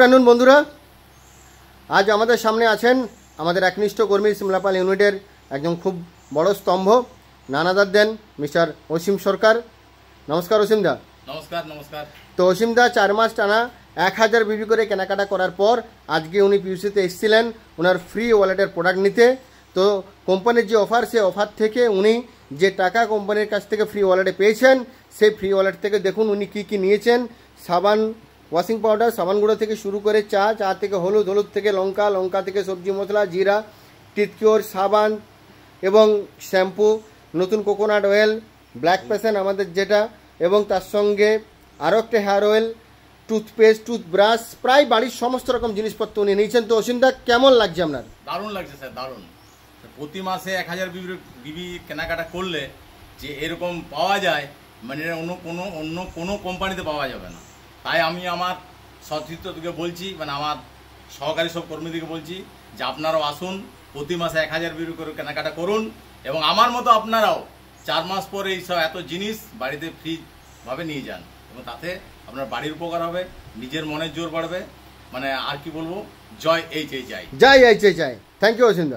afternoon বন্ধুরা আজ আমাদের সামনে আছেন আমাদের একনিষ্ঠ কর্মী সিমলাপাল ইউনিটের একজন খুব বড় স্তম্ভ নানাদার দেন মিস্টার অসীম সরকার নমস্কার অসীম দা নমস্কার নমস্কার তো অসীম দা চার মাস টানা এক হাজার বিবি করে কেনাকাটা করার পর আজকে উনি পিউসিতে এসেছিলেন ওনার ফ্রি ওয়ালেটের প্রোডাক্ট নিতে তো কোম্পানির যে অফার সে অফার থেকে উনি যে টাকা কোম্পানির কাছ থেকে ফ্রি ওয়ালেটে পেয়েছেন সেই ফ্রি ওয়ালেট থেকে দেখুন উনি কি কি নিয়েছেন সাবান ওয়াশিং পাউডার সাবান গুঁড়ো থেকে শুরু করে চা চা থেকে হলুদ হলুদ থেকে লঙ্কা লঙ্কা থেকে সবজি মশলা জিরা টিটকিওর সাবান এবং শ্যাম্পু নতুন কোকোনাট অয়েল ব্ল্যাক প্যাশন আমাদের যেটা এবং তার সঙ্গে আরও একটা হেয়ার অয়েল টুথপেস্ট টুথব্রাশ প্রায় বাড়ির সমস্ত রকম জিনিসপত্র উনি নিয়েছেন তো অসীমদা কেমন লাগছে আপনার দারুণ লাগছে স্যার দারুণ প্রতি মাসে এক হাজার বিবি কেনাকাটা করলে যে এরকম পাওয়া যায় মানে অন্য কোনো অন্য কোনো কোম্পানিতে পাওয়া যাবে না তাই আমি আমার সতীর্থকে বলছি মানে আমার সহকারী সব কর্মীদেরকে বলছি যে আপনারাও আসুন প্রতি মাসে এক হাজার বিরু করে কেনাকাটা করুন এবং আমার মতো আপনারাও চার মাস পরে এইসব এত জিনিস বাড়িতে ফ্রিভাবে নিয়ে যান এবং তাতে আপনার বাড়ির উপকার হবে নিজের মনের জোর বাড়বে মানে আর কি বলবো জয় এইচ এইচ চাই জয় এইচ এই চাই থ্যাংক ইউ অসিন্দা